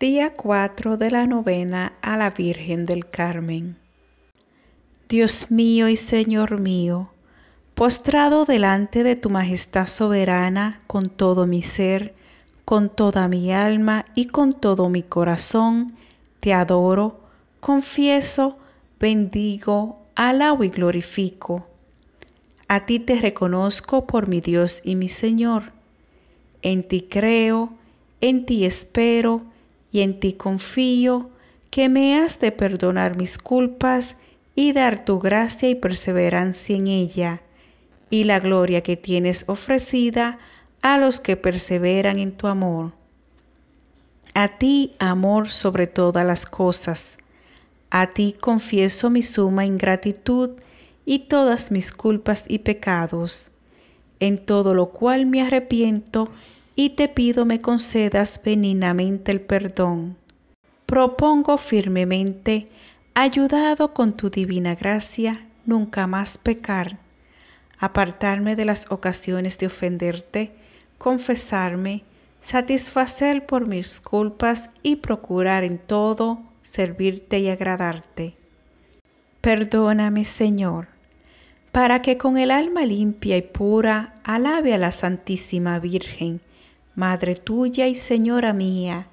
Día 4 de la novena a la Virgen del Carmen. Dios mío y Señor mío, postrado delante de tu majestad soberana con todo mi ser, con toda mi alma y con todo mi corazón, te adoro, confieso, bendigo, alabo y glorifico. A ti te reconozco por mi Dios y mi Señor. En ti creo, en ti espero, y en ti confío que me has de perdonar mis culpas y dar tu gracia y perseverancia en ella, y la gloria que tienes ofrecida a los que perseveran en tu amor. A ti, amor sobre todas las cosas. A ti confieso mi suma ingratitud y todas mis culpas y pecados, en todo lo cual me arrepiento y te pido me concedas benignamente el perdón. Propongo firmemente, ayudado con tu divina gracia, nunca más pecar, apartarme de las ocasiones de ofenderte, confesarme, satisfacer por mis culpas y procurar en todo servirte y agradarte. Perdóname, Señor, para que con el alma limpia y pura alabe a la Santísima Virgen Madre tuya y Señora mía,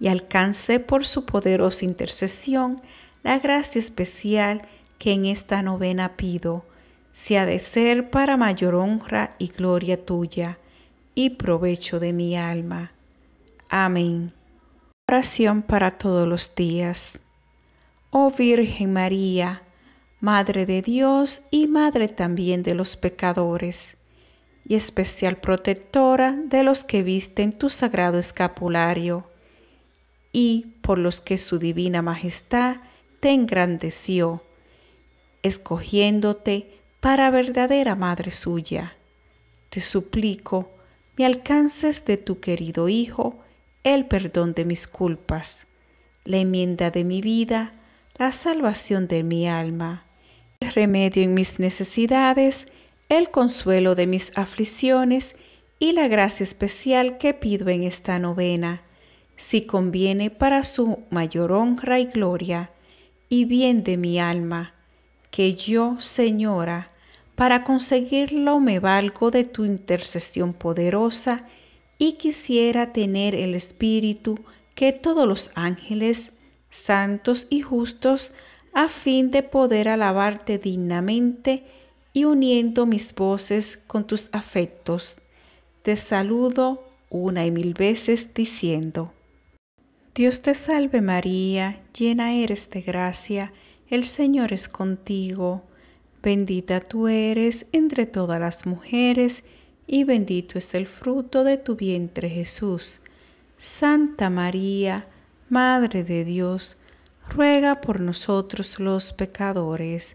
y alcance por su poderosa intercesión la gracia especial que en esta novena pido, sea ha de ser para mayor honra y gloria tuya, y provecho de mi alma. Amén. Oración para todos los días. Oh Virgen María, Madre de Dios y Madre también de los pecadores, y especial protectora de los que visten tu sagrado escapulario, y por los que su divina majestad te engrandeció, escogiéndote para verdadera madre suya. Te suplico, me alcances de tu querido Hijo el perdón de mis culpas, la enmienda de mi vida, la salvación de mi alma, el remedio en mis necesidades el consuelo de mis aflicciones y la gracia especial que pido en esta novena, si conviene para su mayor honra y gloria y bien de mi alma, que yo, Señora, para conseguirlo me valgo de tu intercesión poderosa y quisiera tener el espíritu que todos los ángeles, santos y justos, a fin de poder alabarte dignamente y uniendo mis voces con tus afectos, te saludo una y mil veces diciendo, Dios te salve María, llena eres de gracia, el Señor es contigo, bendita tú eres entre todas las mujeres, y bendito es el fruto de tu vientre Jesús. Santa María, Madre de Dios, ruega por nosotros los pecadores,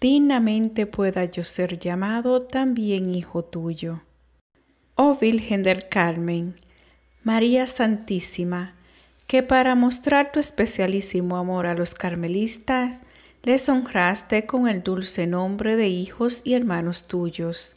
dignamente pueda yo ser llamado también hijo tuyo. Oh Virgen del Carmen, María Santísima, que para mostrar tu especialísimo amor a los carmelistas, les honraste con el dulce nombre de hijos y hermanos tuyos,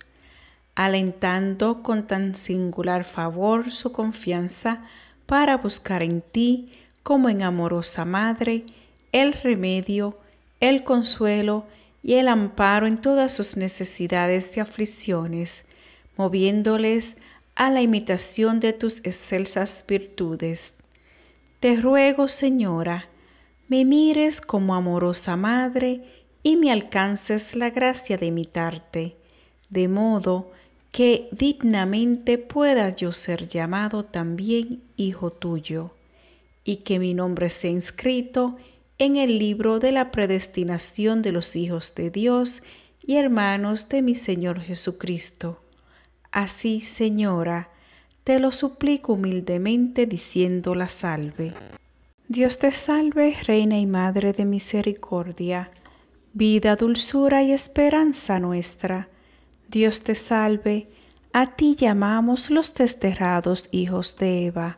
alentando con tan singular favor su confianza para buscar en ti, como en amorosa madre, el remedio, el consuelo y el amparo en todas sus necesidades y aflicciones, moviéndoles a la imitación de tus excelsas virtudes. Te ruego, Señora, me mires como amorosa madre y me alcances la gracia de imitarte, de modo que dignamente pueda yo ser llamado también hijo tuyo, y que mi nombre sea inscrito en en el libro de la predestinación de los hijos de Dios y hermanos de mi Señor Jesucristo. Así, Señora, te lo suplico humildemente diciendo la salve. Dios te salve, Reina y Madre de Misericordia, vida, dulzura y esperanza nuestra. Dios te salve, a ti llamamos los desterrados hijos de Eva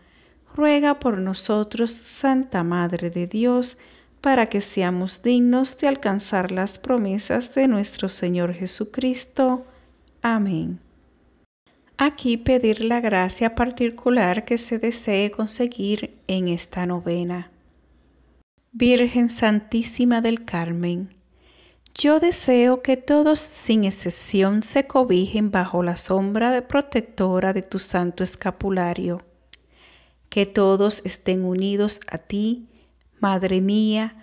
ruega por nosotros, Santa Madre de Dios, para que seamos dignos de alcanzar las promesas de nuestro Señor Jesucristo. Amén. Aquí pedir la gracia particular que se desee conseguir en esta novena. Virgen Santísima del Carmen, yo deseo que todos sin excepción se cobijen bajo la sombra protectora de tu santo escapulario que todos estén unidos a ti, Madre mía,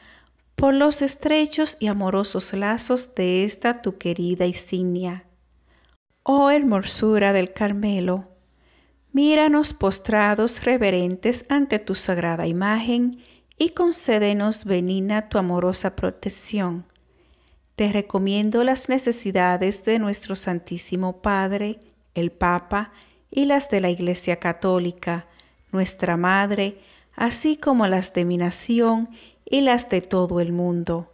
por los estrechos y amorosos lazos de esta tu querida insignia. Oh hermosura del Carmelo, míranos postrados reverentes ante tu sagrada imagen y concédenos venina tu amorosa protección. Te recomiendo las necesidades de nuestro Santísimo Padre, el Papa, y las de la Iglesia Católica, nuestra Madre, así como las de mi nación y las de todo el mundo,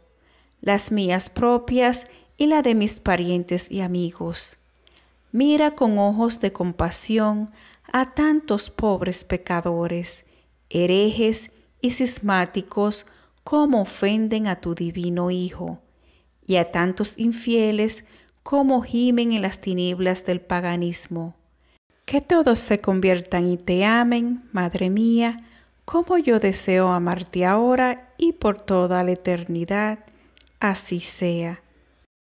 las mías propias y la de mis parientes y amigos. Mira con ojos de compasión a tantos pobres pecadores, herejes y cismáticos, como ofenden a tu divino Hijo, y a tantos infieles como gimen en las tinieblas del paganismo. Que todos se conviertan y te amen, Madre mía, como yo deseo amarte ahora y por toda la eternidad. Así sea.